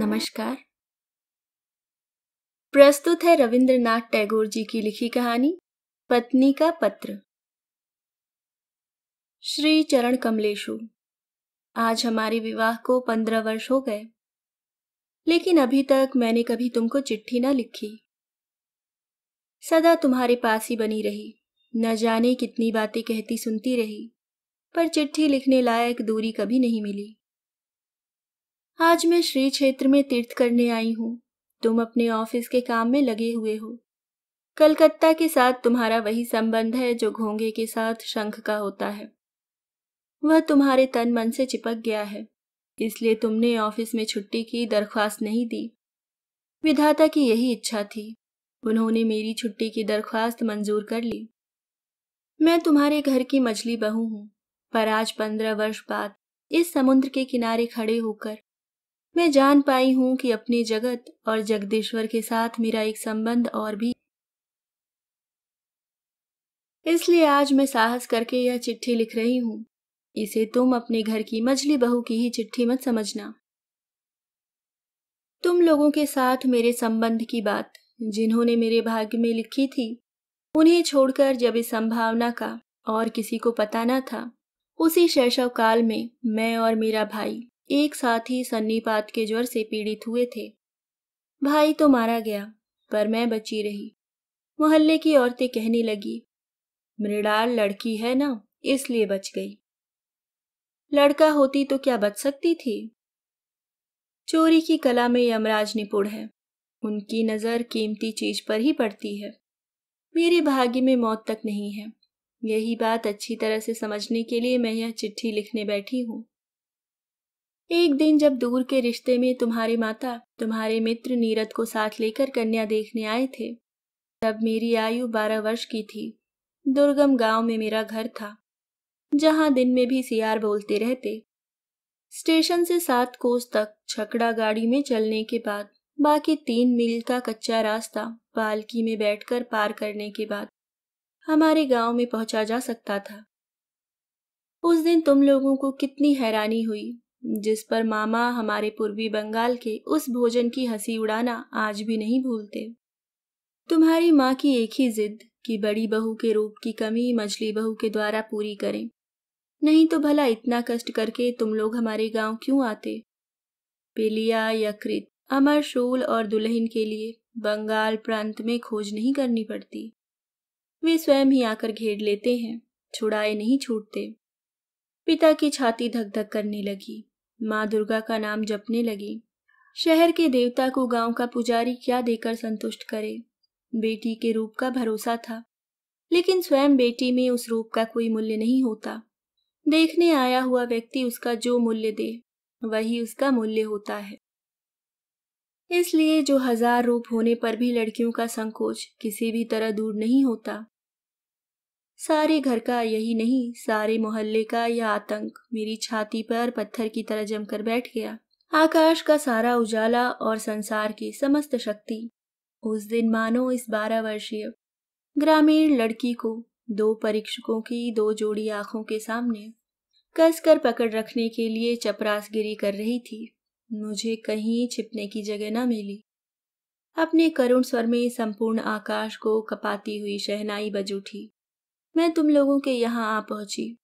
नमस्कार प्रस्तुत है रविंद्रनाथ टैगोर जी की लिखी कहानी पत्नी का पत्र श्री चरण कमलेशु आज हमारे विवाह को पंद्रह वर्ष हो गए लेकिन अभी तक मैंने कभी तुमको चिट्ठी ना लिखी सदा तुम्हारे पास ही बनी रही न जाने कितनी बातें कहती सुनती रही पर चिट्ठी लिखने लायक दूरी कभी नहीं मिली आज मैं श्री क्षेत्र में तीर्थ करने आई हूँ तुम अपने ऑफिस के काम में लगे हुए हो कलकत्ता के साथ तुम्हारा वही संबंध है जो घोंगे के साथ शंख का होता है वह तुम्हारे तन मन से चिपक गया है इसलिए तुमने ऑफिस में छुट्टी की दरख्वास्त नहीं दी विधाता की यही इच्छा थी उन्होंने मेरी छुट्टी की दरख्वास्त मंजूर कर ली मैं तुम्हारे घर की मछली बहू हूँ पर आज पंद्रह वर्ष बाद इस समुद्र के किनारे खड़े होकर मैं जान पाई हूँ कि अपने जगत और जगदेश्वर के साथ मेरा एक संबंध और भी इसलिए आज मैं साहस करके यह चिट्ठी लिख रही हूँ इसे तुम अपने घर की मजली बहू की ही चिट्ठी मत समझना तुम लोगों के साथ मेरे संबंध की बात जिन्होंने मेरे भाग्य में लिखी थी उन्हें छोड़कर जब इस संभावना का और किसी को पता न था उसी शैशव काल में मैं और मेरा भाई एक साथ ही सन्नीपात के ज्वर से पीड़ित हुए थे भाई तो मारा गया पर मैं बची रही मोहल्ले की औरतें कहने लगी मृणाल लड़की है ना इसलिए बच गई लड़का होती तो क्या बच सकती थी चोरी की कला में यमराज निपुण है उनकी नज़र कीमती चीज पर ही पड़ती है मेरे भाग्य में मौत तक नहीं है यही बात अच्छी तरह से समझने के लिए मैं यह चिट्ठी लिखने बैठी हूँ एक दिन जब दूर के रिश्ते में तुम्हारे माता तुम्हारे मित्र नीरद को साथ लेकर कन्या देखने आए थे तब मेरी आयु बारह वर्ष की थी दुर्गम गांव में मेरा घर था जहां दिन में भी सियार बोलते रहते स्टेशन से सात कोस तक छकड़ा गाड़ी में चलने के बाद बाकी तीन मील का कच्चा रास्ता पालकी में बैठकर पार करने के बाद हमारे गांव में पहुंचा जा सकता था उस दिन तुम लोगों को कितनी हैरानी हुई जिस पर मामा हमारे पूर्वी बंगाल के उस भोजन की हंसी उड़ाना आज भी नहीं भूलते तुम्हारी माँ की एक ही जिद कि बड़ी बहू के रूप की कमी मछली बहू के द्वारा पूरी करें नहीं तो भला इतना कष्ट करके तुम लोग हमारे गांव क्यों आते पिलिया यकृत अमर शूल और दुल्हन के लिए बंगाल प्रांत में खोज नहीं करनी पड़ती वे स्वयं ही आकर घेर लेते हैं छुड़ाए नहीं छूटते पिता की छाती धक धक करने लगी माँ दुर्गा का नाम जपने लगी शहर के देवता को गांव का पुजारी क्या देकर संतुष्ट करे बेटी के रूप का भरोसा था लेकिन स्वयं बेटी में उस रूप का कोई मूल्य नहीं होता देखने आया हुआ व्यक्ति उसका जो मूल्य दे वही उसका मूल्य होता है इसलिए जो हजार रूप होने पर भी लड़कियों का संकोच किसी भी तरह दूर नहीं होता सारे घर का यही नहीं सारे मोहल्ले का यह आतंक मेरी छाती पर पत्थर की तरह जमकर बैठ गया आकाश का सारा उजाला और संसार की समस्त शक्ति उस दिन मानो इस बारह वर्षीय ग्रामीण लड़की को दो परीक्षकों की दो जोड़ी आंखों के सामने कसकर पकड़ रखने के लिए चपरासगिरी कर रही थी मुझे कहीं छिपने की जगह न मिली अपने करुण स्वर में संपूर्ण आकाश को कपाती हुई शहनाई बज उठी मैं तुम लोगों के यहाँ आ पहुंची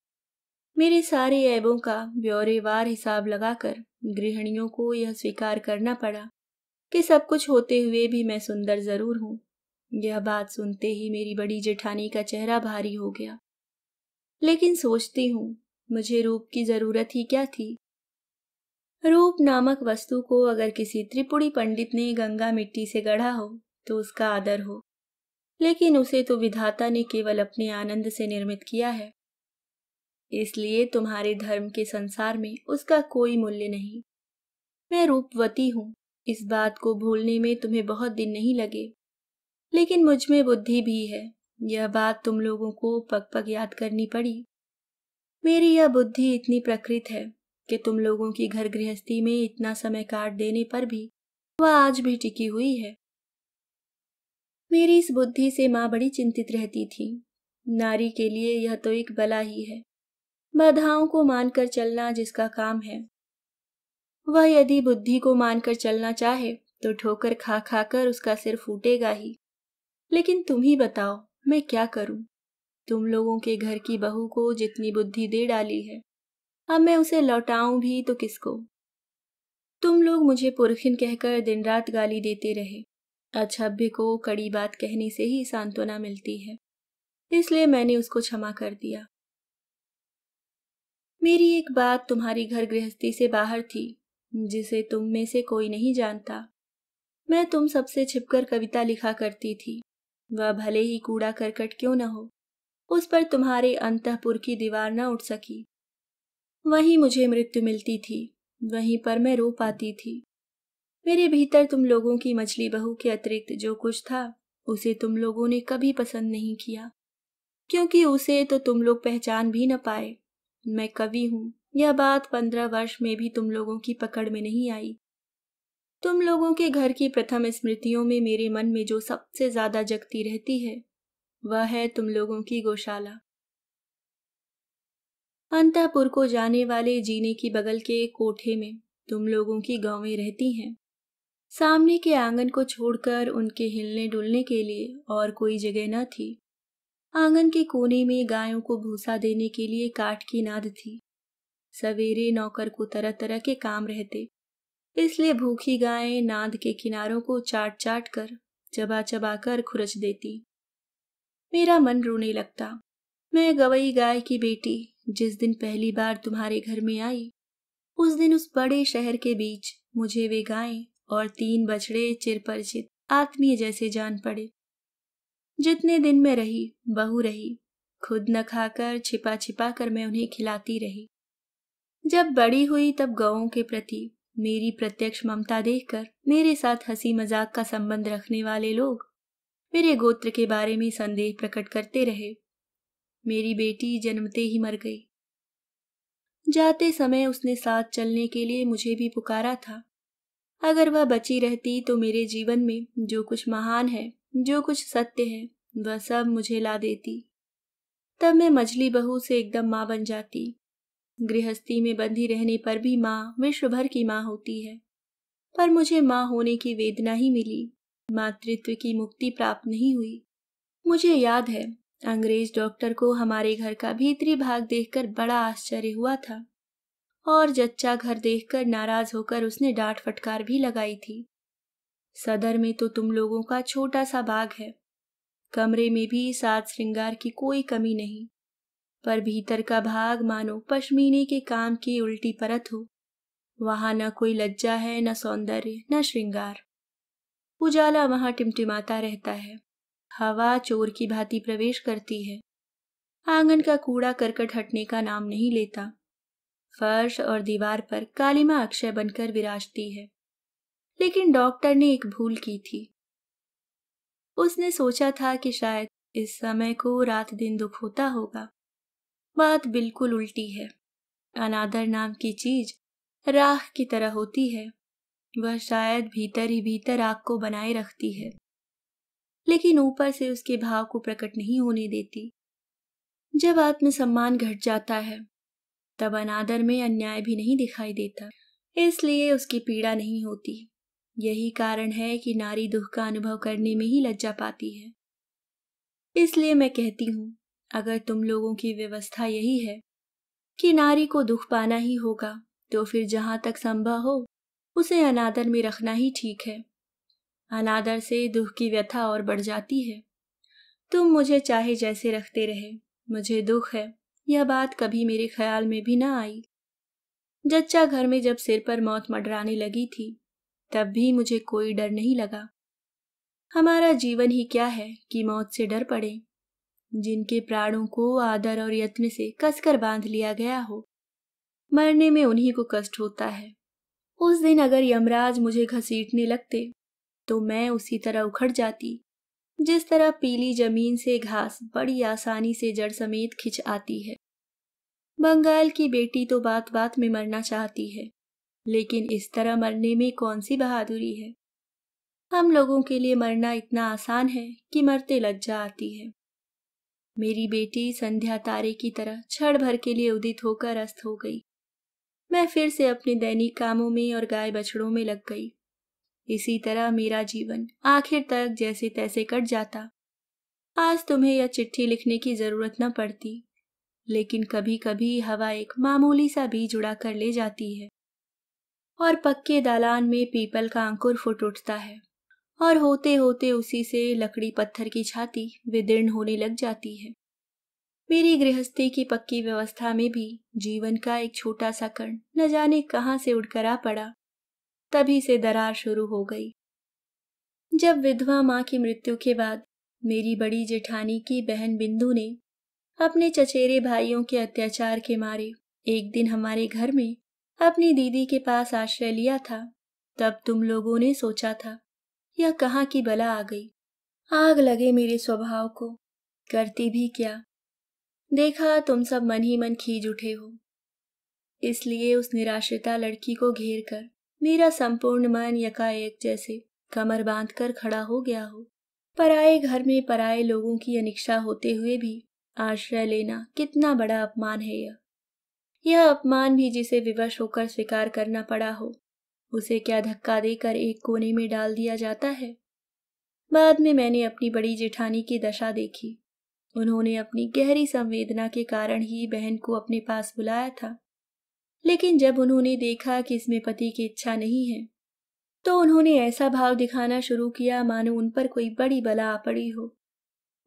मेरे सारे ऐबों का ब्यौरेवार हिसाब लगाकर गृहणियों को यह स्वीकार करना पड़ा कि सब कुछ होते हुए भी मैं सुंदर जरूर हूँ यह बात सुनते ही मेरी बड़ी जेठानी का चेहरा भारी हो गया लेकिन सोचती हूँ मुझे रूप की जरूरत ही क्या थी रूप नामक वस्तु को अगर किसी त्रिपुड़ी पंडित ने गंगा मिट्टी से गढ़ा हो तो उसका आदर हो लेकिन उसे तो विधाता ने केवल अपने आनंद से निर्मित किया है इसलिए तुम्हारे धर्म के संसार में उसका कोई मूल्य नहीं मैं रूपवती हूँ इस बात को भूलने में तुम्हें बहुत दिन नहीं लगे लेकिन मुझ में बुद्धि भी है यह बात तुम लोगों को पग पग याद करनी पड़ी मेरी यह बुद्धि इतनी प्रकृत है कि तुम लोगों की घर गृहस्थी में इतना समय काट देने पर भी वह आज भी टिकी हुई है मेरी इस बुद्धि से माँ बड़ी चिंतित रहती थी नारी के लिए यह तो एक बला ही है बाधाओं को मानकर चलना जिसका काम है वह यदि बुद्धि को मानकर चलना चाहे तो ठोकर खा खा कर उसका सिर फूटेगा ही लेकिन तुम ही बताओ मैं क्या करूं? तुम लोगों के घर की बहू को जितनी बुद्धि दे डाली है अब मैं उसे लौटाऊं भी तो किसको तुम लोग मुझे पुरखिन कहकर दिन रात गाली देते रहे अछब्य को कड़ी बात कहने से ही सांत्वना मिलती है इसलिए मैंने उसको क्षमा कर दिया मेरी एक बात तुम्हारी घर गृहस्थी से बाहर थी जिसे तुम में से कोई नहीं जानता मैं तुम सबसे छिपकर कविता लिखा करती थी वह भले ही कूड़ा करकट क्यों न हो उस पर तुम्हारे अंतपुर की दीवार न उठ सकी वहीं मुझे मृत्यु मिलती थी वहीं पर मैं रो पाती थी मेरे भीतर तुम लोगों की मछली बहू के अतिरिक्त जो कुछ था उसे तुम लोगों ने कभी पसंद नहीं किया क्योंकि उसे तो तुम लोग पहचान भी न पाए मैं कवि हूँ यह बात पंद्रह वर्ष में भी तुम लोगों की पकड़ में नहीं आई तुम लोगों के घर की प्रथम स्मृतियों में मेरे मन में जो सबसे ज्यादा जगती रहती है वह है तुम लोगों की गौशाला अंतापुर को जाने वाले जीने की बगल के कोठे में तुम लोगों की गांवें रहती हैं सामने के आंगन को छोड़कर उनके हिलने डुलने के लिए और कोई जगह न थी आंगन के कोने में गायों को भूसा देने के लिए काट की नाद थी सवेरे नौकर को तरह तरह के काम रहते इसलिए भूखी गायें नाद के किनारों को चाट चाट कर चबा चबा कर खुरच देती मेरा मन रोने लगता मैं गवई गाय की बेटी जिस दिन पहली बार तुम्हारे घर में आई उस दिन उस बड़े शहर के बीच मुझे वे गायें और तीन बछड़े चिरपरिचित आत्मीय जैसे जान पड़े जितने दिन में रही बहू रही खुद न खाकर छिपा छिपा कर मैं उन्हें खिलाती रही जब बड़ी हुई तब गौं के प्रति मेरी प्रत्यक्ष ममता देखकर मेरे साथ हंसी मजाक का संबंध रखने वाले लोग मेरे गोत्र के बारे में संदेह प्रकट करते रहे मेरी बेटी जन्मते ही मर गई जाते समय उसने साथ चलने के लिए मुझे भी पुकारा था अगर वह बची रहती तो मेरे जीवन में जो कुछ महान है जो कुछ सत्य है वह सब मुझे ला देती तब मैं मछली बहू से एकदम माँ बन जाती गृहस्थी में बंधी रहने पर भी माँ विश्व भर की माँ होती है पर मुझे माँ होने की वेदना ही मिली मातृत्व की मुक्ति प्राप्त नहीं हुई मुझे याद है अंग्रेज डॉक्टर को हमारे घर का भीतरी भाग देखकर बड़ा आश्चर्य हुआ था और जच्चा घर देखकर नाराज होकर उसने डांट फटकार भी लगाई थी सदर में तो तुम लोगों का छोटा सा बाग है कमरे में भी सात श्रृंगार की कोई कमी नहीं पर भीतर का भाग मानो पश्मीने के काम की उल्टी परत हो वहां न कोई लज्जा है न सौंदर्य न श्रृंगार उजाला वहां टिमटिमाता रहता है हवा चोर की भांति प्रवेश करती है आंगन का कूड़ा करकट हटने का नाम नहीं लेता फर्श और दीवार पर कालिमा अक्षय बनकर विराजती है लेकिन डॉक्टर ने एक भूल की थी उसने सोचा था कि शायद इस समय को रात दिन दुख होता होगा बात बिल्कुल उल्टी है अनादर नाम की चीज राह की तरह होती है वह शायद भीतर ही भीतर आग को बनाए रखती है लेकिन ऊपर से उसके भाव को प्रकट नहीं होने देती जब आत्मसम्मान घट जाता है तब अनादर में अन्याय भी नहीं दिखाई देता इसलिए उसकी पीड़ा नहीं होती यही कारण है कि नारी दुख का अनुभव करने में ही लज्जा पाती है इसलिए मैं कहती हूं अगर तुम लोगों की व्यवस्था यही है कि नारी को दुख पाना ही होगा तो फिर जहां तक संभव हो उसे अनादर में रखना ही ठीक है अनादर से दुख की व्यथा और बढ़ जाती है तुम मुझे चाहे जैसे रखते रहे मुझे दुख है यह बात कभी मेरे ख्याल में भी ना आई जच्चा घर में जब सिर पर मौत मडराने लगी थी तब भी मुझे कोई डर नहीं लगा हमारा जीवन ही क्या है कि मौत से डर पड़े जिनके प्राणों को आदर और यत्न से कसकर बांध लिया गया हो मरने में उन्हीं को कष्ट होता है उस दिन अगर यमराज मुझे घसीटने लगते तो मैं उसी तरह उखड़ जाती जिस तरह पीली जमीन से घास बड़ी आसानी से जड़ समेत खिंच आती है बंगाल की बेटी तो बात बात में मरना चाहती है लेकिन इस तरह मरने में कौन सी बहादुरी है हम लोगों के लिए मरना इतना आसान है कि मरते लज्जा आती है मेरी बेटी संध्या तारे की तरह छड़ भर के लिए उदित होकर अस्त हो गई मैं फिर से अपने दैनिक कामों में और गाय बछड़ों में लग गई इसी तरह मेरा जीवन आखिर तक जैसे तैसे कट जाता आज तुम्हें यह चिट्ठी लिखने की जरूरत न पड़ती लेकिन कभी कभी हवा एक मामूली सा बीज उड़ा कर ले जाती है और पक्के दालान में पीपल का अंकुर फुट उठता है और होते होते उसी से लकड़ी पत्थर की छाती विदीर्ण होने लग जाती है मेरी गृहस्थी की पक्की व्यवस्था में भी जीवन का एक छोटा सा कर्ण न जाने कहाँ से उड़कर आ पड़ा तभी से दरार शुरू हो गई जब विधवा माँ की मृत्यु के बाद मेरी बड़ी जेठानी की बहन बिंदु ने अपने चचेरे भाइयों के अत्याचार के मारे एक दिन हमारे घर में अपनी दीदी के पास आश्रय लिया था तब तुम लोगों ने सोचा था यह कहाँ की बला आ गई आग लगे मेरे स्वभाव को करती भी क्या देखा तुम सब मन ही मन खींच उठे हो इसलिए उस निराश्रिता लड़की को घेर कर मेरा संपूर्ण मन यकाएक जैसे कमर बांध कर खड़ा हो गया हो पराए घर में पराए लोगों की अनिक्षा होते हुए भी आश्रय लेना कितना बड़ा अपमान है यह यह अपमान भी जिसे विवश होकर स्वीकार करना पड़ा हो उसे क्या धक्का देकर एक कोने में डाल दिया जाता है बाद में मैंने अपनी बड़ी जेठानी की दशा देखी उन्होंने अपनी गहरी संवेदना के कारण ही बहन को अपने पास बुलाया था लेकिन जब उन्होंने देखा कि इसमें पति की इच्छा नहीं है तो उन्होंने ऐसा भाव दिखाना शुरू किया मानो उन पर कोई बड़ी बला आ पड़ी हो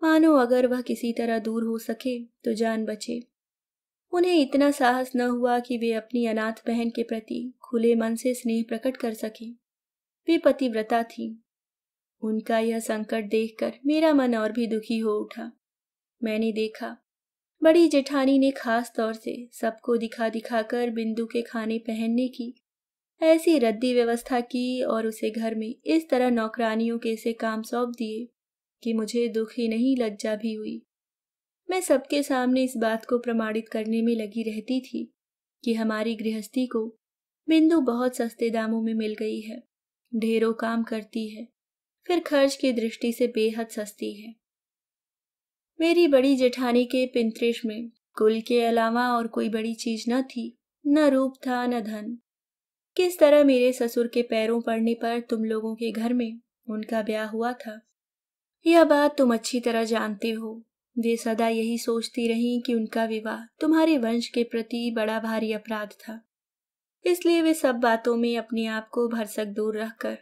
मानो अगर वह किसी तरह दूर हो सके तो जान बचे उन्हें इतना साहस न हुआ कि वे अपनी अनाथ बहन के प्रति खुले मन से स्नेह प्रकट कर सके वे पतिव्रता थी उनका यह संकट देखकर मेरा मन और भी दुखी हो उठा मैंने देखा बड़ी जेठानी ने खास तौर से सबको दिखा दिखा कर बिंदु के खाने पहनने की ऐसी रद्दी व्यवस्था की और उसे घर में इस तरह नौकरानियों के से काम सौंप दिए कि मुझे दुख ही नहीं लज्जा भी हुई मैं सबके सामने इस बात को प्रमाणित करने में लगी रहती थी कि हमारी गृहस्थी को बिंदु बहुत सस्ते दामों में मिल गई है ढेरों काम करती है फिर खर्च की दृष्टि से बेहद सस्ती है मेरी बड़ी जेठानी के पिंतरिश में कुल के अलावा और कोई बड़ी चीज न थी न रूप था न धन किस तरह मेरे ससुर के पैरों पड़ने पर तुम लोगों के घर में उनका ब्याह हुआ था यह बात तुम अच्छी तरह जानते हो वे सदा यही सोचती रहीं कि उनका विवाह तुम्हारे वंश के प्रति बड़ा भारी अपराध था इसलिए वे सब बातों में अपने आप को भरसक दूर रखकर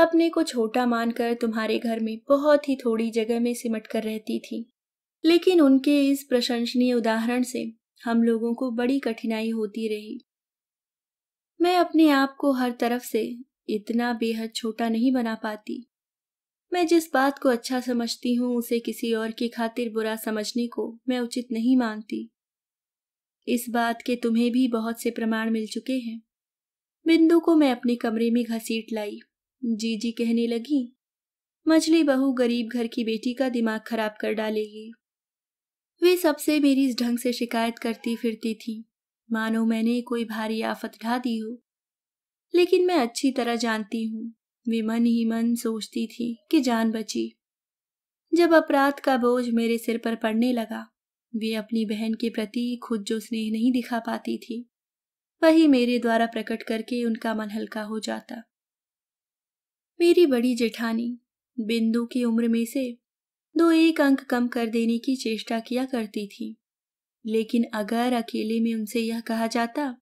अपने को छोटा मानकर तुम्हारे घर में बहुत ही थोड़ी जगह में सिमट कर रहती थी लेकिन उनके इस प्रशंसनीय उदाहरण से हम लोगों को बड़ी कठिनाई होती रही मैं अपने आप को हर तरफ से इतना बेहद छोटा नहीं बना पाती मैं जिस बात को अच्छा समझती हूँ उसे किसी और की खातिर बुरा समझने को मैं उचित नहीं मानती इस बात के तुम्हें भी बहुत से प्रमाण मिल चुके हैं बिंदु को मैं अपने कमरे में घसीट लाई जी जी कहने लगी मछली बहू गरीब घर की बेटी का दिमाग खराब कर डालेगी वे सबसे मेरी इस ढंग से शिकायत करती फिरती थी मानो मैंने कोई भारी आफत ढा दी हो लेकिन मैं अच्छी तरह जानती हूँ वे मन ही मन सोचती थी कि जान बची जब अपराध का बोझ मेरे सिर पर पड़ने लगा वे अपनी बहन के प्रति खुद जो स्नेह नहीं दिखा पाती थी वही मेरे द्वारा प्रकट करके उनका मन हल्का हो जाता मेरी बड़ी जेठानी बिंदु की उम्र में से दो एक अंक कम कर देने की चेष्टा किया करती थी लेकिन अगर अकेले में उनसे यह कहा जाता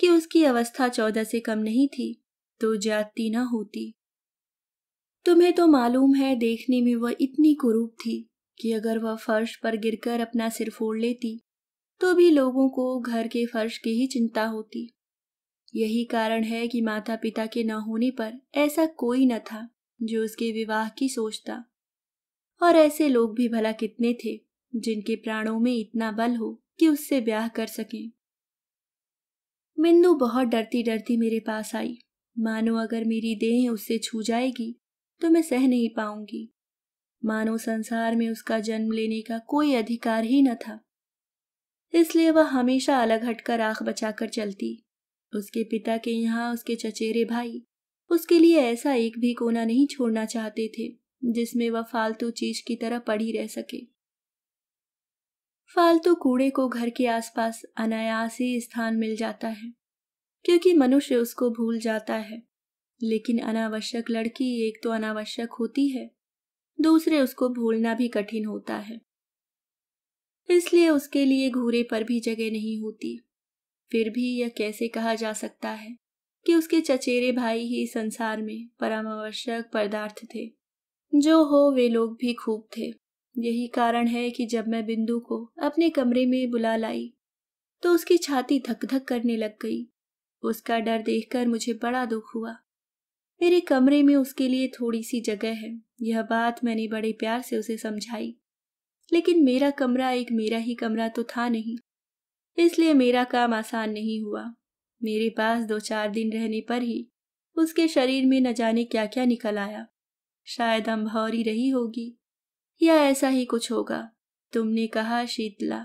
कि उसकी अवस्था चौदह से कम नहीं थी तो जाती न होती तुम्हें तो मालूम है देखने में वह इतनी कुरूप थी कि अगर वह फर्श पर गिरकर अपना सिर फोड़ लेती तो भी लोगों को घर के फर्श की ही चिंता होती यही कारण है कि माता पिता के न होने पर ऐसा कोई न था जो उसके विवाह की सोचता और ऐसे लोग भी भला कितने थे जिनके प्राणों में इतना बल हो कि उससे ब्याह कर सकें मिंदू बहुत डरती डरती मेरे पास आई मानो अगर मेरी देह उससे छू जाएगी तो मैं सह नहीं पाऊंगी मानो संसार में उसका जन्म लेने का कोई अधिकार ही न था इसलिए वह हमेशा अलग हटकर आंख बचाकर चलती उसके पिता के यहाँ उसके चचेरे भाई उसके लिए ऐसा एक भी कोना नहीं छोड़ना चाहते थे जिसमें वह फालतू चीज की तरह पड़ी रह सके फालतू कूड़े को घर के आसपास अनायास ही स्थान मिल जाता है क्योंकि मनुष्य उसको भूल जाता है लेकिन अनावश्यक लड़की एक तो अनावश्यक होती है दूसरे उसको भूलना भी कठिन होता है इसलिए उसके लिए घूरे पर भी जगह नहीं होती फिर भी यह कैसे कहा जा सकता है कि उसके चचेरे भाई ही संसार में परमावश्यक पदार्थ थे जो हो वे लोग भी खूब थे यही कारण है कि जब मैं बिंदु को अपने कमरे में बुला लाई तो उसकी छाती धक धक करने लग गई उसका डर देखकर मुझे बड़ा दुख हुआ मेरे कमरे में उसके लिए थोड़ी सी जगह है यह बात मैंने बड़े प्यार से उसे समझाई लेकिन मेरा कमरा एक मेरा ही कमरा तो था नहीं इसलिए मेरा काम आसान नहीं हुआ मेरे पास दो चार दिन रहने पर ही उसके शरीर में न जाने क्या क्या निकल आया शायद अम्भौरी रही होगी या ऐसा ही कुछ होगा तुमने कहा शीतला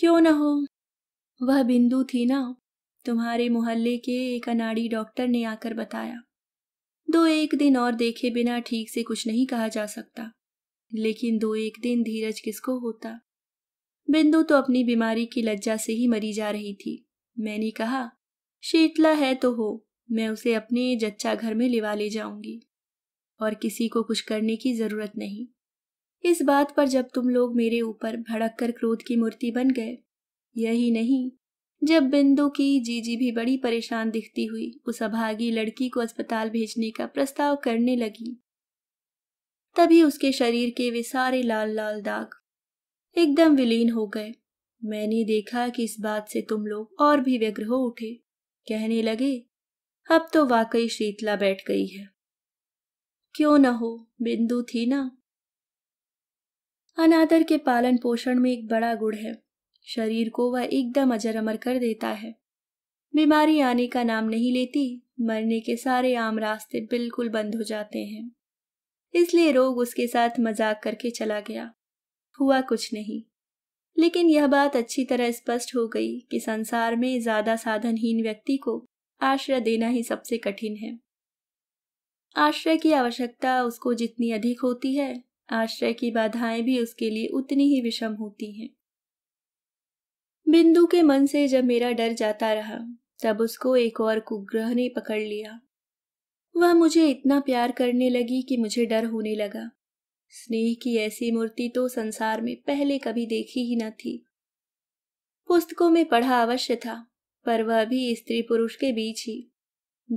क्यों न हो वह बिंदु थी ना तुम्हारे मोहल्ले के एक अनाड़ी डॉक्टर ने आकर बताया दो एक दिन और देखे बिना ठीक से कुछ नहीं कहा जा सकता लेकिन दो एक दिन धीरज किसको होता बिंदु तो अपनी बीमारी की लज्जा से ही मरी जा रही थी मैंने कहा शीतला है तो हो मैं उसे अपने जच्चा घर में लिवा ले जाऊंगी और किसी को कुछ करने की जरूरत नहीं इस बात पर जब तुम लोग मेरे ऊपर भड़क कर क्रोध की मूर्ति बन गए यही नहीं जब बिंदु की जीजी भी बड़ी परेशान दिखती हुई उस अभागी लड़की को अस्पताल भेजने का प्रस्ताव करने लगी तभी उसके शरीर के वे सारे लाल लाल दाग एकदम विलीन हो गए मैंने देखा कि इस बात से तुम लोग और भी व्यग्र हो उठे कहने लगे अब तो वाकई शीतला बैठ गई है क्यों न हो बिंदु थी ना अनादर के पालन पोषण में एक बड़ा गुड़ है शरीर को वह एकदम अजर अमर कर देता है बीमारी आने का नाम नहीं लेती मरने के सारे आम रास्ते बिल्कुल बंद हो जाते हैं इसलिए रोग उसके साथ मजाक करके चला गया हुआ कुछ नहीं लेकिन यह बात अच्छी तरह स्पष्ट हो गई कि संसार में ज्यादा साधनहीन व्यक्ति को आश्रय देना ही सबसे कठिन है आश्रय की आवश्यकता उसको जितनी अधिक होती है आश्रय की बाधाएं भी उसके लिए उतनी ही विषम होती हैं बिंदु के मन से जब मेरा डर जाता रहा तब उसको एक और कुग्रह ने पकड़ लिया वह मुझे इतना प्यार करने लगी कि मुझे डर होने लगा स्नेह की ऐसी मूर्ति तो संसार में पहले कभी देखी ही न थी पुस्तकों में पढ़ा अवश्य था पर वह भी स्त्री पुरुष के बीच ही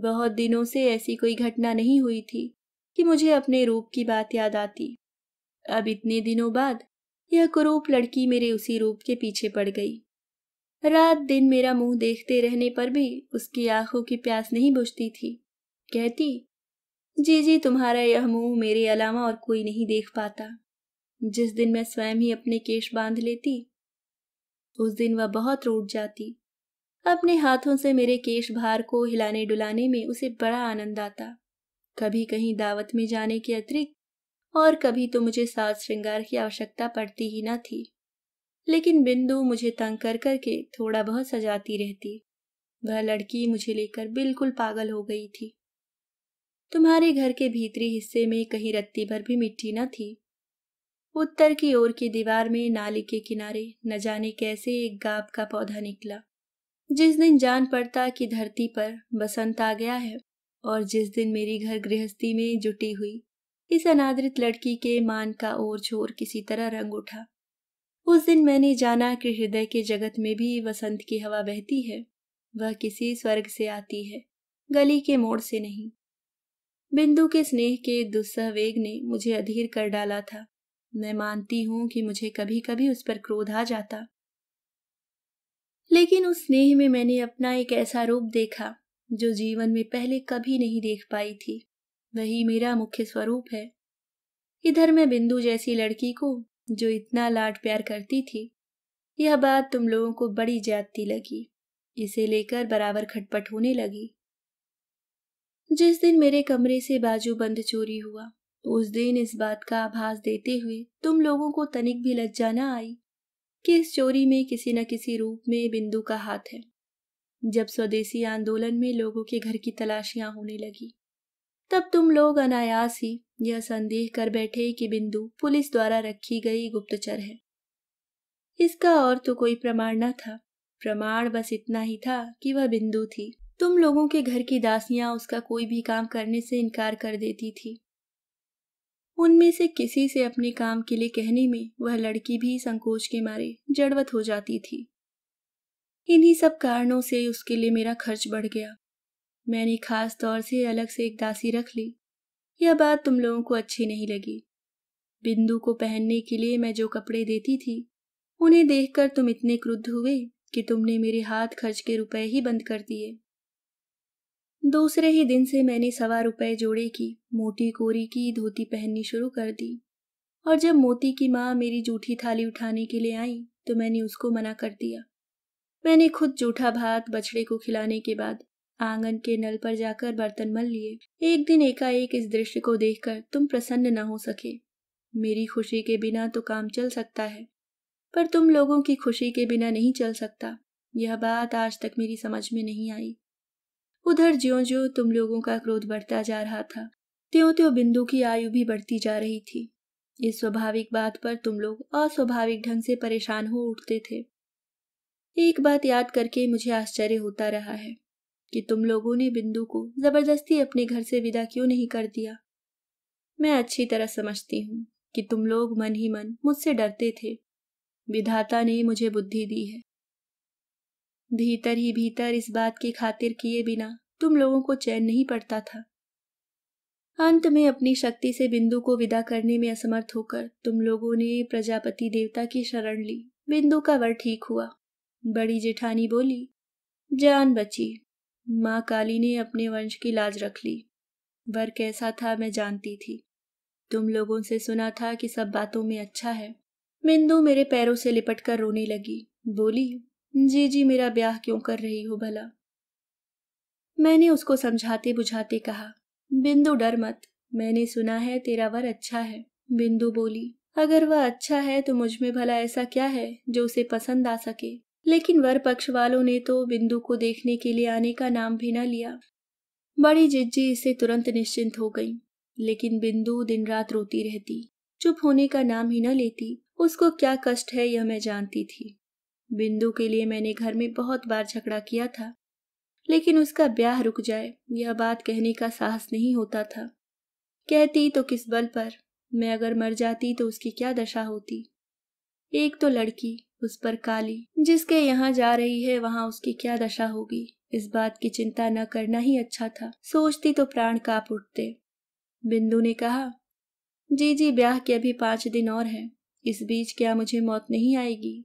बहुत दिनों से ऐसी कोई घटना नहीं हुई थी कि मुझे अपने रूप की बात याद आती अब इतने दिनों बाद यह कुरूप लड़की मेरे उसी रूप के पीछे पड़ गई रात दिन मेरा मुंह देखते रहने पर भी उसकी आंखों की प्यास नहीं बुझती थी कहती जी जी तुम्हारा यह मुंह मेरे अलावा और कोई नहीं देख पाता जिस दिन मैं स्वयं ही अपने केश बांध लेती उस दिन वह बहुत रूट जाती अपने हाथों से मेरे केश भार को हिलाने डुलाने में उसे बड़ा आनंद आता कभी कहीं दावत में जाने के अतिरिक्त और कभी तो मुझे साज श्रृंगार की आवश्यकता पड़ती ही न थी लेकिन बिंदु मुझे तंग कर करके थोड़ा बहुत सजाती रहती वह लड़की मुझे लेकर बिल्कुल पागल हो गई थी तुम्हारे घर के भीतरी हिस्से में कहीं रत्ती भर भी मिट्टी न थी उत्तर की ओर की दीवार में नाली के किनारे न जाने कैसे एक गाब का पौधा निकला जिस दिन जान पड़ता कि धरती पर बसंत आ गया है और जिस दिन मेरी घर गृहस्थी में जुटी हुई इस अनादृत लड़की के मान का ओर छोर किसी तरह रंग उठा उस दिन मैंने जाना कि हृदय के जगत में भी वसंत की हवा बहती है वह किसी स्वर्ग से आती है गली के मोड़ से नहीं बिंदु के स्नेह के दुस्सह वेग ने मुझे अधीर कर डाला था मैं मानती हूं कि मुझे कभी कभी उस पर क्रोध आ जाता लेकिन उस स्नेह में मैंने अपना एक ऐसा रूप देखा जो जीवन में पहले कभी नहीं देख पाई थी वही मेरा मुख्य स्वरूप है इधर मैं बिंदु जैसी लड़की को जो इतना लाड प्यार करती थी यह बात तुम लोगों को बड़ी ज्यादती लगी इसे लेकर बराबर खटपट होने लगी जिस दिन मेरे कमरे से बाजू बंद चोरी हुआ उस दिन इस बात का आभास देते हुए तुम लोगों को तनिक भी लज्जा न आई कि इस चोरी में किसी न किसी रूप में बिंदु का हाथ है जब स्वदेशी आंदोलन में लोगों के घर की तलाशियां होने लगी तब तुम लोग अनायास ही यह संदेह कर बैठे कि बिंदु पुलिस द्वारा रखी गई गुप्तचर है इसका और तो कोई प्रमाण न था प्रमाण बस इतना ही था कि वह बिंदु थी तुम लोगों के घर की दासियां उसका कोई भी काम करने से इनकार कर देती थी उनमें से किसी से अपने काम के लिए कहने में वह लड़की भी संकोच के मारे जड़वत हो जाती थी इन्हीं सब कारणों से उसके लिए मेरा खर्च बढ़ गया मैंने खास तौर से अलग से एक दासी रख ली यह बात तुम लोगों को अच्छी नहीं लगी बिंदु को पहनने के लिए मैं जो कपड़े देती थी उन्हें देखकर तुम इतने क्रुद्ध हुए कि तुमने मेरे हाथ खर्च के रुपए ही बंद कर दिए दूसरे ही दिन से मैंने सवा रुपए जोड़े की मोटी कोरी की धोती पहननी शुरू कर दी और जब मोती की माँ मेरी जूठी थाली उठाने के लिए आई तो मैंने उसको मना कर दिया मैंने खुद जूठा भात बछड़े को खिलाने के बाद आंगन के नल पर जाकर बर्तन मल लिए एक दिन एकाएक इस दृश्य को देखकर तुम प्रसन्न न हो सके मेरी खुशी के बिना तो काम चल सकता है पर तुम लोगों की खुशी के बिना नहीं चल सकता यह बात आज तक मेरी समझ में नहीं आई उधर ज्यो ज्यो तुम लोगों का क्रोध बढ़ता जा रहा था त्यों त्यों बिंदु की आयु भी बढ़ती जा रही थी इस स्वाभाविक बात पर तुम लोग अस्वाभाविक ढंग से परेशान हो उठते थे एक बात याद करके मुझे आश्चर्य होता रहा है कि तुम लोगों ने बिंदु को जबरदस्ती अपने घर से विदा क्यों नहीं कर दिया मैं अच्छी तरह समझती हूँ कि तुम लोग मन ही मन मुझसे डरते थे विधाता ने मुझे बुद्धि दी है भीतर ही भीतर इस बात की खातिर किए बिना तुम लोगों को चैन नहीं पड़ता था अंत में अपनी शक्ति से बिंदु को विदा करने में असमर्थ होकर तुम लोगों ने प्रजापति देवता की शरण ली बिंदु का वर ठीक हुआ बड़ी जेठानी बोली जान बची माँ काली ने अपने वंश की लाज रख ली वर कैसा था मैं जानती थी तुम लोगों से सुना था कि सब बातों में अच्छा है बिंदु मेरे पैरों से लिपट कर रोने लगी बोली जी जी मेरा ब्याह क्यों कर रही हो भला मैंने उसको समझाते बुझाते कहा बिंदु डर मत मैंने सुना है तेरा वर अच्छा है बिंदु बोली अगर वह अच्छा है तो मुझ में भला ऐसा क्या है जो उसे पसंद आ सके लेकिन वर पक्ष वालों ने तो बिंदु को देखने के लिए आने का नाम भी न लिया बड़ी जिज्जी इससे तुरंत निश्चिंत हो गई लेकिन बिंदु दिन रात रोती रहती चुप होने का नाम ही न लेती उसको क्या कष्ट है यह मैं जानती थी बिंदु के लिए मैंने घर में बहुत बार झगड़ा किया था लेकिन उसका ब्याह रुक जाए यह बात कहने का साहस नहीं होता था कहती तो किस बल पर मैं अगर मर जाती तो उसकी क्या दशा होती एक तो लड़की उस पर काली जिसके यहाँ जा रही है वहाँ उसकी क्या दशा होगी इस बात की चिंता न करना ही अच्छा था सोचती तो प्राण काप उठते बिंदु ने कहा जी जी ब्याह के अभी पांच दिन और हैं इस बीच क्या मुझे मौत नहीं आएगी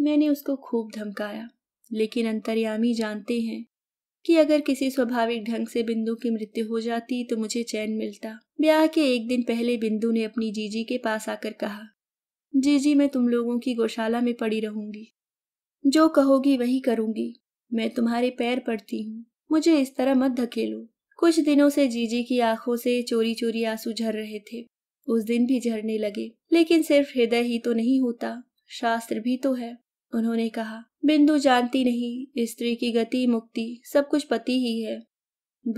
मैंने उसको खूब धमकाया लेकिन अंतर्यामी जानते हैं कि अगर किसी स्वाभाविक ढंग से बिंदु की मृत्यु हो जाती तो मुझे चैन मिलता ब्याह के एक दिन पहले बिंदु ने अपनी जीजी के पास आकर कहा जीजी मैं तुम लोगों की गौशाला में पड़ी रहूंगी जो कहोगी वही करूंगी मैं तुम्हारे पैर पड़ती हूँ मुझे इस तरह मत धकेलो कुछ दिनों से जीजी की आंखों से चोरी चोरी आंसू झर रहे थे उस दिन भी झरने लगे लेकिन सिर्फ हृदय ही तो नहीं होता शास्त्र भी तो है उन्होंने कहा बिंदु जानती नहीं स्त्री की गति मुक्ति सब कुछ पति ही है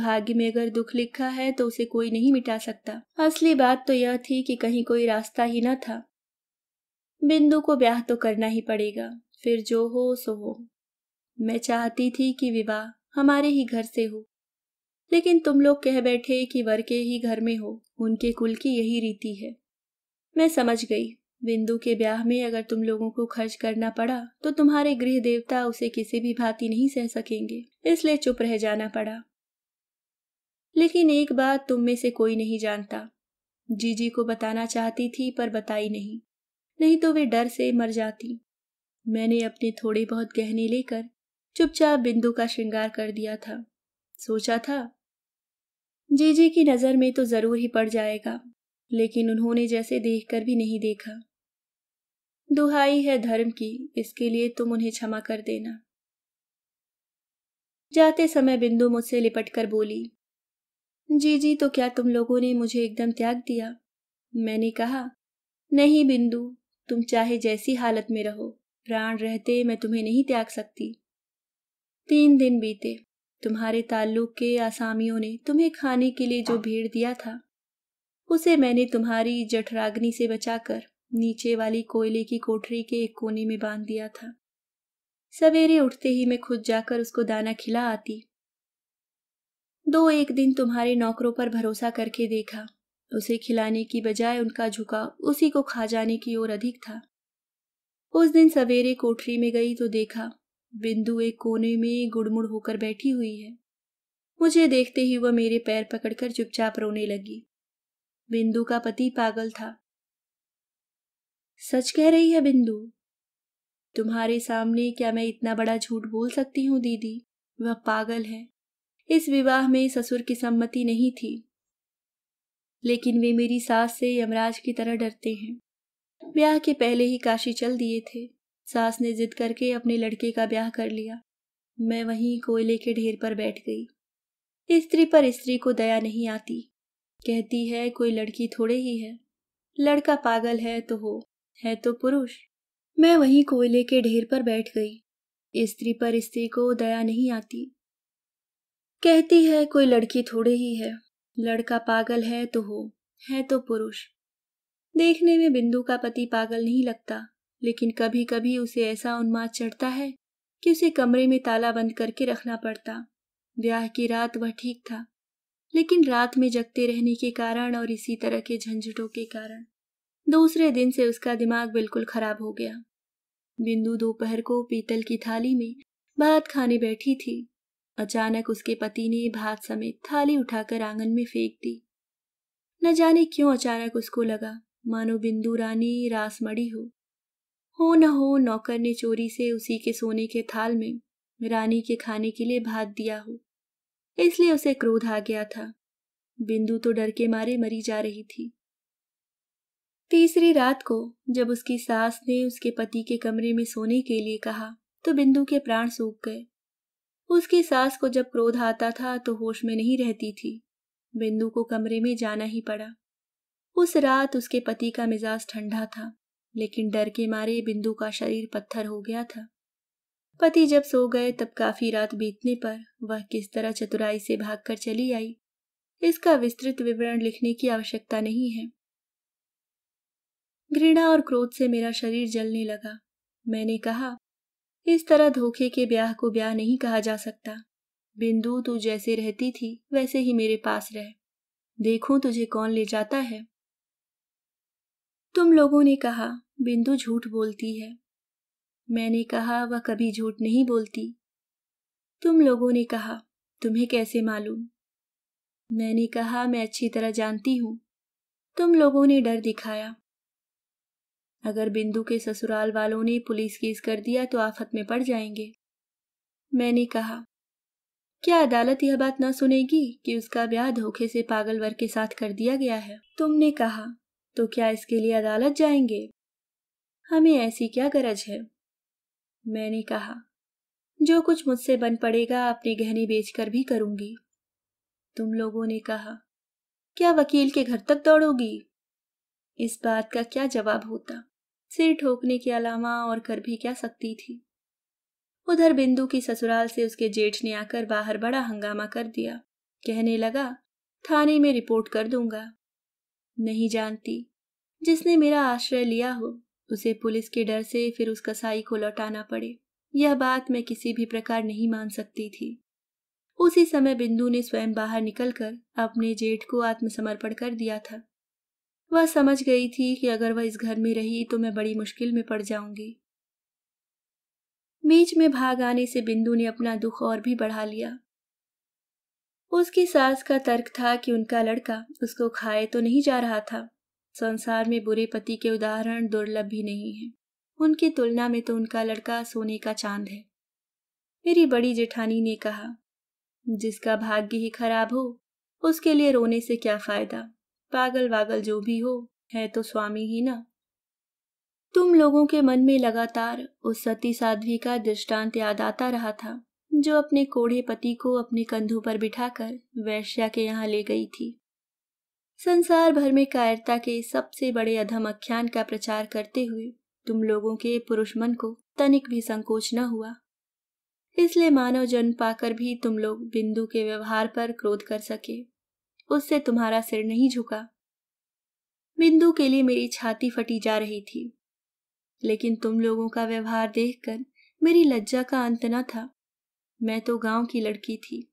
भाग्य में अगर दुख लिखा है तो उसे कोई नहीं मिटा सकता असली बात तो यह थी कि कहीं कोई रास्ता ही न था बिंदु को ब्याह तो करना ही पड़ेगा फिर जो हो सो हो मैं चाहती थी कि विवाह हमारे ही घर से हो लेकिन तुम लोग कह बैठे कि वर के ही घर में हो उनके कुल की यही रीति है मैं समझ गई बिंदु के ब्याह में अगर तुम लोगों को खर्च करना पड़ा तो तुम्हारे गृह देवता उसे किसी भी भांति नहीं सह सकेंगे इसलिए चुप रह जाना पड़ा लेकिन एक बात तुम में से कोई नहीं जानता जीजी को बताना चाहती थी पर बताई नहीं नहीं तो वे डर से मर जाती मैंने अपने थोड़े बहुत गहने लेकर चुपचाप बिंदु का श्रृंगार कर दिया था सोचा था जीजी की नज़र में तो ज़रूर ही पड़ जाएगा लेकिन उन्होंने जैसे देखकर भी नहीं देखा दुहाई है धर्म की इसके लिए तुम उन्हें क्षमा कर देना जाते समय बिंदु मुझसे लिपट कर बोली जी जी तो क्या तुम लोगों ने मुझे एकदम त्याग दिया मैंने कहा नहीं बिंदु तुम चाहे जैसी हालत में रहो प्राण रहते मैं तुम्हें नहीं त्याग सकती तीन दिन बीते तुम्हारे ताल्लुक के आसामियों ने तुम्हें खाने के लिए जो भीड़ दिया था उसे मैंने तुम्हारी जठराग्नि से बचाकर नीचे वाली कोयले की कोठरी के एक कोने में बांध दिया था सवेरे उठते ही मैं खुद जाकर उसको दाना खिला आती दो एक दिन तुम्हारे नौकरों पर भरोसा करके देखा उसे खिलाने की बजाय उनका झुकाव उसी को खा जाने की ओर अधिक था उस दिन सवेरे कोठरी में गई तो देखा बिंदु एक कोने में गुड़मुड़ होकर बैठी हुई है मुझे देखते ही वह मेरे पैर पकड़कर चुपचाप रोने लगी बिंदु का पति पागल था सच कह रही है बिंदु तुम्हारे सामने क्या मैं इतना बड़ा झूठ बोल सकती हूँ दीदी वह पागल है इस विवाह में ससुर की सम्मति नहीं थी लेकिन वे मेरी सास से यमराज की तरह डरते हैं ब्याह के पहले ही काशी चल दिए थे सास ने जिद करके अपने लड़के का ब्याह कर लिया मैं वहीं कोयले के ढेर पर बैठ गई स्त्री पर स्त्री को दया नहीं आती कहती है कोई लड़की थोड़े ही है लड़का पागल है तो हो है तो पुरुष मैं वहीं कोयले के ढेर पर बैठ गई स्त्री पर स्त्री को दया नहीं आती कहती है कोई लड़की थोड़े ही है लड़का पागल है तो हो है तो पुरुष देखने में बिंदु का पति पागल नहीं लगता लेकिन कभी कभी उसे ऐसा उन्माद चढ़ता है कि उसे कमरे में ताला बंद करके रखना पड़ता ब्याह की रात वह ठीक था लेकिन रात में जगते रहने के कारण और इसी तरह के झंझटों के कारण दूसरे दिन से उसका दिमाग बिल्कुल खराब हो गया बिंदु दोपहर को पीतल की थाली में भात खाने बैठी थी अचानक उसके पति ने भात समेत थाली उठाकर आंगन में फेंक दी न जाने क्यों अचानक उसको लगा मानो बिंदु रानी रास मड़ी हो हो न हो नौकर ने चोरी से उसी के सोने के थाल में रानी के खाने के लिए भात दिया हो इसलिए उसे क्रोध आ गया था बिंदु तो डर के मारे मरी जा रही थी तीसरी रात को जब उसकी सास ने उसके पति के कमरे में सोने के लिए कहा तो बिंदु के प्राण सूख गए उसकी सास को जब क्रोध आता था तो होश में नहीं रहती थी बिंदु को कमरे में जाना ही पड़ा उस रात उसके पति का मिजाज ठंडा था लेकिन डर के मारे बिंदु का शरीर पत्थर हो गया था पति जब सो गए तब काफी रात बीतने पर वह किस तरह चतुराई से भागकर चली आई इसका विस्तृत विवरण लिखने की आवश्यकता नहीं है घृणा और क्रोध से मेरा शरीर जलने लगा मैंने कहा इस तरह धोखे के ब्याह को ब्याह नहीं कहा जा सकता बिंदु तू जैसे रहती थी वैसे ही मेरे पास रह देखूं तुझे कौन ले जाता है तुम लोगों ने कहा बिंदु झूठ बोलती है मैंने कहा वह कभी झूठ नहीं बोलती तुम लोगों ने कहा तुम्हें कैसे मालूम मैंने कहा मैं अच्छी तरह जानती हूं तुम लोगों ने डर दिखाया अगर बिंदु के ससुराल वालों ने पुलिस केस कर दिया तो आफत में पड़ जाएंगे मैंने कहा क्या अदालत यह बात ना सुनेगी कि उसका ब्याह धोखे से पागलवर के साथ कर दिया गया है तुमने कहा तो क्या इसके लिए अदालत जाएंगे हमें ऐसी क्या गरज है मैंने कहा जो कुछ मुझसे बन पड़ेगा अपने गहने बेचकर भी करूंगी तुम लोगों ने कहा क्या वकील के घर तक दौड़ोगी इस बात का क्या जवाब होता सिर ठोकने के अलावा और कर भी क्या सकती थी उधर बिंदु की ससुराल से उसके जेठ ने आकर बाहर बड़ा हंगामा कर दिया कहने लगा थाने में रिपोर्ट कर दूंगा नहीं जानती जिसने मेरा आश्रय लिया हो उसे पुलिस के डर से फिर उस कसाई को लौटाना पड़े यह बात मैं किसी भी प्रकार नहीं मान सकती थी उसी समय बिंदु ने स्वयं बाहर निकलकर अपने जेठ को आत्मसमर्पण कर दिया था वह समझ गई थी कि अगर वह इस घर में रही तो मैं बड़ी मुश्किल में पड़ जाऊंगी बीच में भाग आने से बिंदु ने अपना दुख और भी बढ़ा लिया उसकी सास का तर्क था कि उनका लड़का उसको खाए तो नहीं जा रहा था संसार में बुरे पति के उदाहरण दुर्लभ भी नहीं है उनकी तुलना में तो उनका लड़का सोने का चांद है मेरी बड़ी जेठानी ने कहा जिसका भाग्य ही खराब हो उसके लिए रोने से क्या फायदा पागल वागल जो भी हो है तो स्वामी ही ना तुम लोगों के मन में लगातार उस सती साध्वी का दृष्टांत याद आता रहा था जो अपने कोढ़े पति को अपने कंधों पर बिठाकर वैश्या के यहाँ ले गई थी संसार भर में कायरता के सबसे बड़े अधम आख्यान का प्रचार करते हुए तुम लोगों के पुरुष मन को तनिक भी संकोच न हुआ इसलिए मानव जन्म पाकर भी तुम लोग बिंदु के व्यवहार पर क्रोध कर सके उससे तुम्हारा सिर नहीं झुका बिंदु के लिए मेरी छाती फटी जा रही थी लेकिन तुम लोगों का व्यवहार देखकर मेरी लज्जा का अंत न था मैं तो गांव की लड़की थी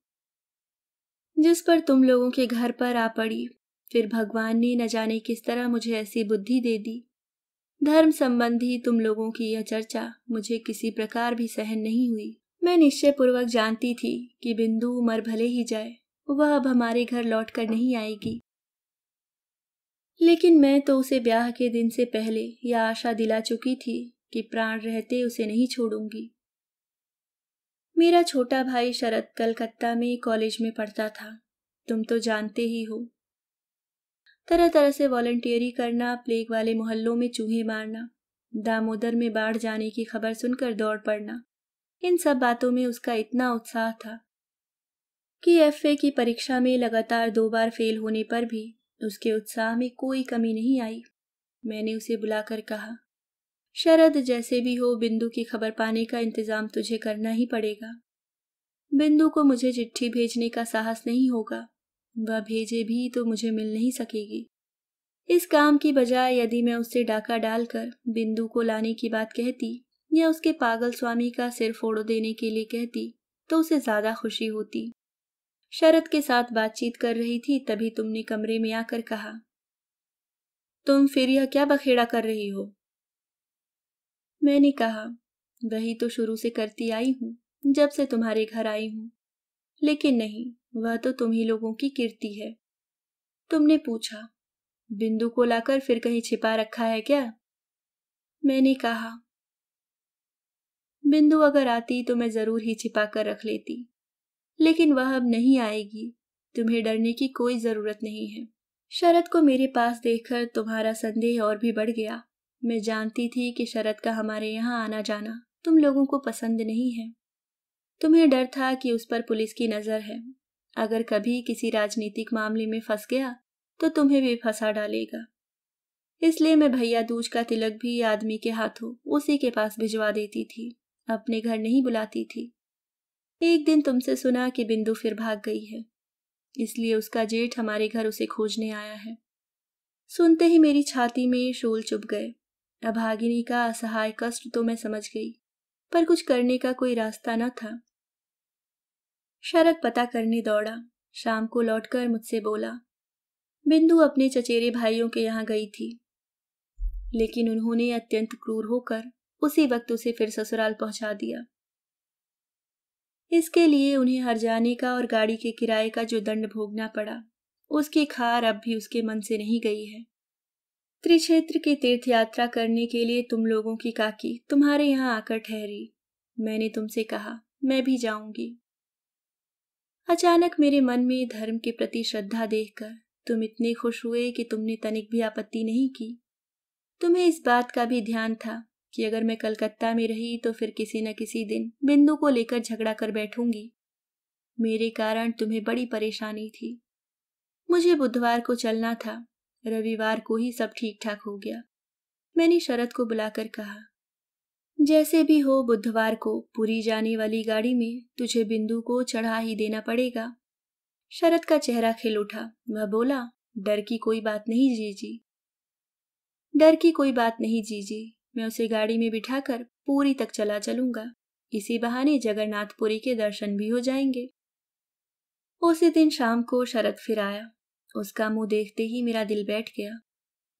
जिस पर तुम लोगों के घर पर आ पड़ी फिर भगवान ने न जाने किस तरह मुझे ऐसी बुद्धि दे दी धर्म संबंधी तुम लोगों की यह चर्चा मुझे किसी प्रकार भी सहन नहीं हुई मैं निश्चय पूर्वक जानती थी कि बिंदु उम्र भले ही जाए वह अब हमारे घर लौट कर नहीं आएगी लेकिन मैं तो उसे ब्याह के दिन से पहले यह आशा दिला चुकी थी कि प्राण रहते उसे नहीं छोड़ूंगी मेरा छोटा भाई शरद कलकत्ता में कॉलेज में पढ़ता था तुम तो जानते ही हो तरह तरह से वॉलंटियरी करना प्लेग वाले मोहल्लों में चूहे मारना दामोदर में बाढ़ जाने की खबर सुनकर दौड़ पड़ना इन सब बातों में उसका इतना उत्साह था कि एफए की परीक्षा में लगातार दो बार फेल होने पर भी उसके उत्साह में कोई कमी नहीं आई मैंने उसे बुलाकर कहा शरद जैसे भी हो बिंदु की खबर पाने का इंतज़ाम तुझे करना ही पड़ेगा बिंदु को मुझे चिट्ठी भेजने का साहस नहीं होगा वह भेजे भी तो मुझे मिल नहीं सकेगी इस काम की बजाय यदि मैं उससे डाका डालकर बिंदु को लाने की बात कहती या उसके पागल स्वामी का सिर फोड़ो देने के लिए कहती तो उसे ज़्यादा खुशी होती शरद के साथ बातचीत कर रही थी तभी तुमने कमरे में आकर कहा तुम फिर यह क्या बखेड़ा कर रही हो मैंने कहा वही तो शुरू से करती आई हूं जब से तुम्हारे घर आई हूं लेकिन नहीं वह तो तुम ही लोगों की कीर्ति है तुमने पूछा बिंदु को लाकर फिर कहीं छिपा रखा है क्या मैंने कहा बिंदु अगर आती तो मैं जरूर ही छिपा कर रख लेती लेकिन वह अब नहीं आएगी तुम्हें डरने की कोई जरूरत नहीं है शरद को मेरे पास देखकर तुम्हारा संदेह और भी बढ़ गया मैं जानती थी कि शरद का हमारे यहाँ आना जाना तुम लोगों को पसंद नहीं है तुम्हें डर था कि उस पर पुलिस की नज़र है अगर कभी किसी राजनीतिक मामले में फंस गया तो तुम्हें भी फंसा डालेगा इसलिए मैं भैया दूज का तिलक भी आदमी के हाथों उसी के पास भिजवा देती थी अपने घर नहीं बुलाती थी एक दिन तुमसे सुना कि बिंदु फिर भाग गई है इसलिए उसका जेठ हमारे घर उसे खोजने आया है सुनते ही मेरी छाती में शोल चुप गए अभागिनी का असहाय कष्ट तो मैं समझ गई पर कुछ करने का कोई रास्ता न था शरद पता करने दौड़ा शाम को लौटकर मुझसे बोला बिंदु अपने चचेरे भाइयों के यहाँ गई थी लेकिन उन्होंने अत्यंत क्रूर होकर उसी वक्त उसे फिर ससुराल पहुंचा दिया इसके लिए उन्हें हर जाने का और गाड़ी के किराए का जो दंड भोगना पड़ा उसकी खार अब भी उसके मन से नहीं गई है त्रिक्षेत्र की तीर्थ यात्रा करने के लिए तुम लोगों की काकी तुम्हारे यहाँ आकर ठहरी मैंने तुमसे कहा मैं भी जाऊंगी अचानक मेरे मन में धर्म के प्रति श्रद्धा देखकर तुम इतने खुश हुए कि तुमने तनिक भी आपत्ति नहीं की तुम्हें इस बात का भी ध्यान था कि अगर मैं कलकत्ता में रही तो फिर किसी न किसी दिन बिंदु को लेकर झगड़ा कर बैठूंगी मेरे कारण तुम्हें बड़ी परेशानी थी मुझे बुधवार को चलना था रविवार को ही सब ठीक ठाक हो गया मैंने शरद को बुलाकर कहा जैसे भी हो बुधवार को पूरी जाने वाली गाड़ी में तुझे बिंदु को चढ़ा ही देना पड़ेगा शरद का चेहरा खिल उठा वह बोला डर की कोई बात नहीं जीजी डर की कोई बात नहीं जीजी मैं उसे गाड़ी में बिठाकर पूरी तक चला चलूंगा इसी बहाने जगन्नाथपुरी के दर्शन भी हो जाएंगे उसी दिन शाम को शरद फिर आया उसका मुंह देखते ही मेरा दिल बैठ गया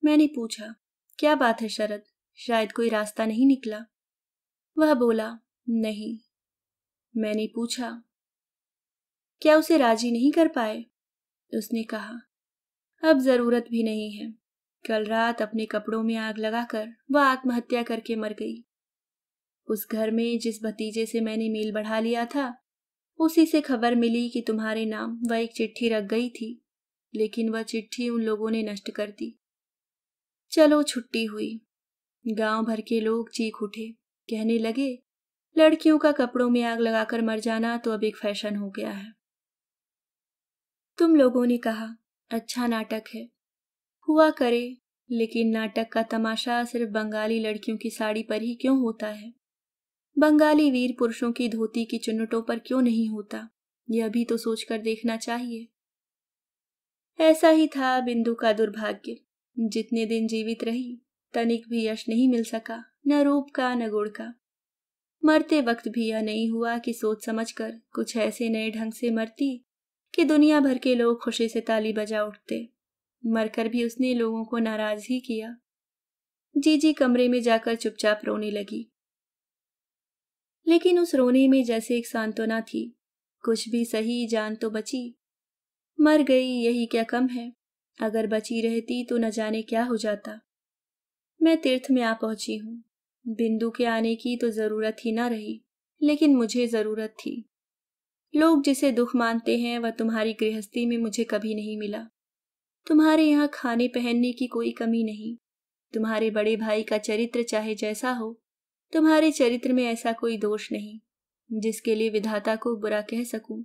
मैंने पूछा क्या बात है शरद शायद कोई रास्ता नहीं निकला वह बोला नहीं मैंने पूछा क्या उसे राजी नहीं कर पाए उसने कहा अब जरूरत भी नहीं है कल रात अपने कपड़ों में आग लगाकर वह आत्महत्या करके मर गई उस घर में जिस भतीजे से मैंने मेल बढ़ा लिया था उसी से खबर मिली कि तुम्हारे नाम वह एक चिट्ठी रख गई थी लेकिन वह चिट्ठी उन लोगों ने नष्ट कर दी चलो छुट्टी हुई गांव भर के लोग चीख उठे कहने लगे लड़कियों का कपड़ों में आग लगाकर मर जाना तो अब एक फैशन हो गया है तुम लोगों ने कहा अच्छा नाटक है हुआ करे लेकिन नाटक का तमाशा सिर्फ बंगाली लड़कियों की साड़ी पर ही क्यों होता है बंगाली वीर पुरुषों की धोती की चुनटों पर क्यों नहीं होता यह भी तो सोचकर देखना चाहिए ऐसा ही था बिंदु का दुर्भाग्य जितने दिन जीवित रही तनिक भी यश नहीं मिल सका न रूप का न गुड़ का मरते वक्त भी यह नहीं हुआ कि सोच समझकर कुछ ऐसे नए ढंग से मरती कि दुनिया भर के लोग खुशी से ताली बजा उठते मरकर भी उसने लोगों को नाराज ही किया जीजी कमरे में जाकर चुपचाप रोने लगी लेकिन उस रोने में जैसे एक सांत्वना थी कुछ भी सही जान तो बची मर गई यही क्या कम है अगर बची रहती तो न जाने क्या हो जाता मैं तीर्थ में आ पहुंची हूं बिंदु के आने की तो जरूरत ही ना रही लेकिन मुझे जरूरत थी लोग जिसे दुख मानते हैं वह तुम्हारी गृहस्थी में मुझे कभी नहीं मिला तुम्हारे यहाँ खाने पहनने की कोई कमी नहीं तुम्हारे बड़े भाई का चरित्र चाहे जैसा हो तुम्हारे चरित्र में ऐसा कोई दोष नहीं जिसके लिए विधाता को बुरा कह सकूं।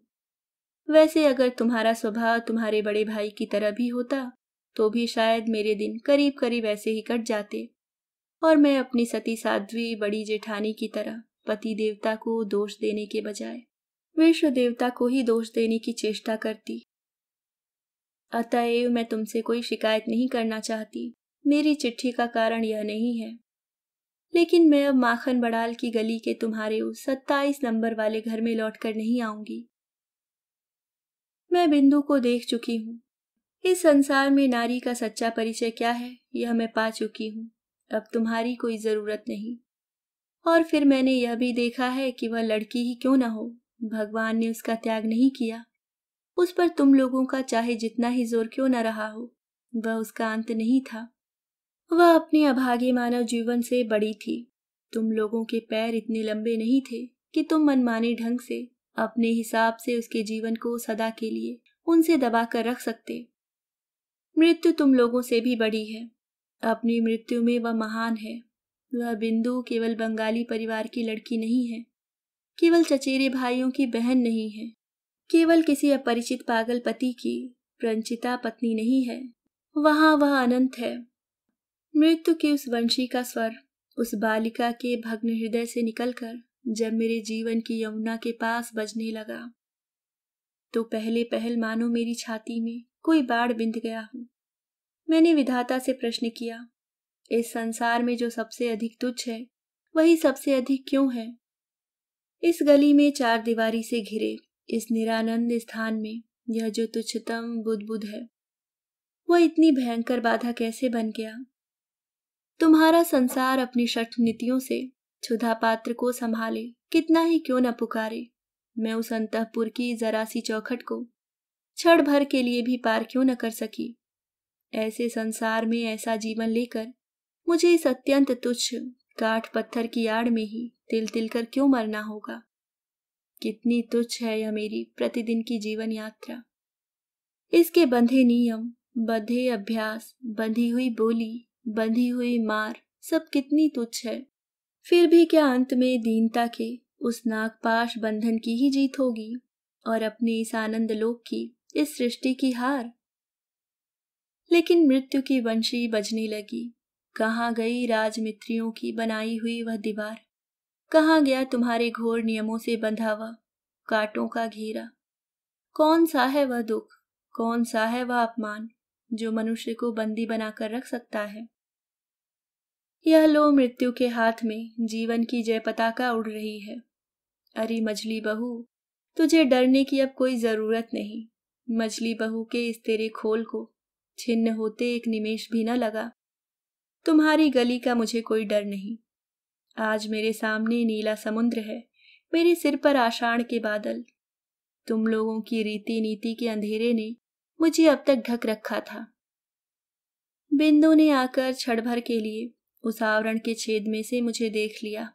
वैसे अगर तुम्हारा स्वभाव तुम्हारे बड़े भाई की तरह भी होता तो भी शायद मेरे दिन करीब करीब ऐसे ही कट जाते और मैं अपनी सती साध्वी बड़ी जेठानी की तरह पति देवता को दोष देने के बजाय विश्व देवता को ही दोष देने की चेष्टा करती अतएव मैं तुमसे कोई शिकायत नहीं करना चाहती मेरी चिट्ठी का कारण यह नहीं है लेकिन मैं अब माखन बड़ाल की गली के तुम्हारे उस सत्ताईस नंबर वाले घर में लौट कर नहीं आऊंगी मैं बिंदु को देख चुकी हूँ इस संसार में नारी का सच्चा परिचय क्या है यह मैं पा चुकी हूँ अब तुम्हारी कोई जरूरत नहीं और फिर मैंने यह भी देखा है कि वह लड़की ही क्यों ना हो भगवान ने उसका त्याग नहीं किया उस पर तुम लोगों का चाहे जितना ही जोर क्यों न रहा हो वह उसका अंत नहीं था वह अपने अभागे मानव जीवन से बड़ी थी तुम लोगों के पैर इतने लंबे नहीं थे कि तुम मनमाने ढंग से अपने हिसाब से उसके जीवन को सदा के लिए उनसे दबा कर रख सकते मृत्यु तुम लोगों से भी बड़ी है अपनी मृत्यु में वह महान है वह बिंदु केवल बंगाली परिवार की लड़की नहीं है केवल चचेरे भाइयों की बहन नहीं है केवल किसी अपरिचित पागल पति की प्रंचिता पत्नी नहीं है वहां वह अनंत है मृत्यु के उस वंशी का स्वर उस बालिका के भग्न हृदय से निकलकर जब मेरे जीवन की यमुना के पास बजने लगा तो पहले पहल मानो मेरी छाती में कोई बाढ़ बिंद गया हो मैंने विधाता से प्रश्न किया इस संसार में जो सबसे अधिक तुच्छ है वही सबसे अधिक क्यों है इस गली में चार दीवारी से घिरे इस निरानंद स्थान में यह जो तुच्छतम बुद्ध बुद्ध है वह इतनी भयंकर बाधा कैसे बन गया तुम्हारा संसार अपनी षठ नीतियों से क्षुधा पात्र को संभाले कितना ही क्यों न पुकारे मैं उस अंतपुर की जरा सी चौखट को क्षण भर के लिए भी पार क्यों न कर सकी ऐसे संसार में ऐसा जीवन लेकर मुझे इस अत्यंत तुच्छ काठ पत्थर की आड़ में ही तिल तिल कर क्यों मरना होगा कितनी तुच्छ है यह मेरी प्रतिदिन की जीवन यात्रा इसके बंधे नियम बंधे अभ्यास बंधी हुई बोली बंधी हुई मार सब कितनी तुच्छ है फिर भी क्या अंत में दीनता के उस नागपाश बंधन की ही जीत होगी और अपने इस आनंद लोक की इस सृष्टि की हार लेकिन मृत्यु की वंशी बजने लगी कहाँ गई राजमित्रियों की बनाई हुई वह दीवार कहाँ गया तुम्हारे घोर नियमों से बंधा हुआ काटों का घेरा कौन सा है वह दुख कौन सा है वह अपमान जो मनुष्य को बंदी बनाकर रख सकता है यह लो मृत्यु के हाथ में जीवन की जय पताका उड़ रही है अरे मजली बहू तुझे डरने की अब कोई जरूरत नहीं मछली बहू के इस तेरे खोल को छिन्न होते एक निमेश भी न लगा तुम्हारी गली का मुझे कोई डर नहीं आज मेरे सामने नीला समुद्र है मेरे सिर पर आषाण के बादल तुम लोगों की रीति नीति के अंधेरे ने मुझे अब तक ढक रखा था बिंदु ने आकर छड़ भर के लिए उस आवरण के छेद में से मुझे देख लिया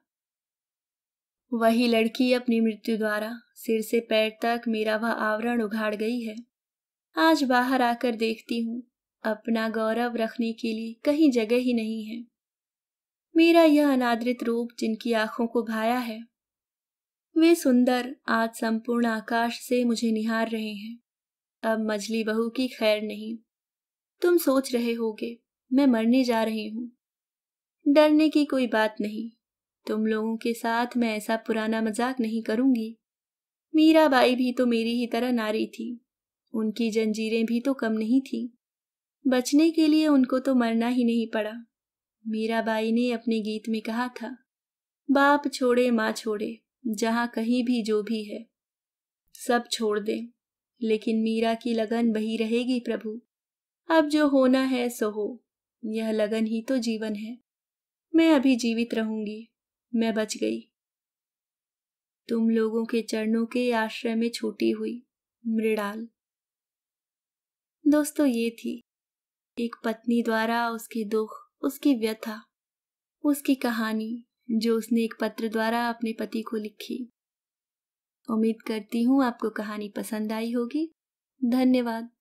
वही लड़की अपनी मृत्यु द्वारा सिर से पैर तक मेरा वह आवरण उघाड़ गई है आज बाहर आकर देखती हूँ अपना गौरव रखने के लिए कहीं जगह ही नहीं है मेरा यह अनादृत रूप जिनकी आंखों को भाया है वे सुंदर आज संपूर्ण आकाश से मुझे निहार रहे हैं अब मजली बहू की खैर नहीं तुम सोच रहे होगे मैं मरने जा रही हूं डरने की कोई बात नहीं तुम लोगों के साथ मैं ऐसा पुराना मजाक नहीं करूंगी मीरा बाई भी तो मेरी ही तरह नारी थी उनकी जंजीरें भी तो कम नहीं थी बचने के लिए उनको तो मरना ही नहीं पड़ा मीराबाई ने अपने गीत में कहा था बाप छोड़े माँ छोड़े जहाँ कहीं भी जो भी है सब छोड़ दे लेकिन मीरा की लगन वही रहेगी प्रभु अब जो होना है सो हो यह लगन ही तो जीवन है मैं अभी जीवित रहूंगी मैं बच गई तुम लोगों के चरणों के आश्रय में छूटी हुई मृणाल दोस्तों ये थी एक पत्नी द्वारा उसके दुख उसकी व्यथा उसकी कहानी जो उसने एक पत्र द्वारा अपने पति को लिखी उम्मीद करती हूँ आपको कहानी पसंद आई होगी धन्यवाद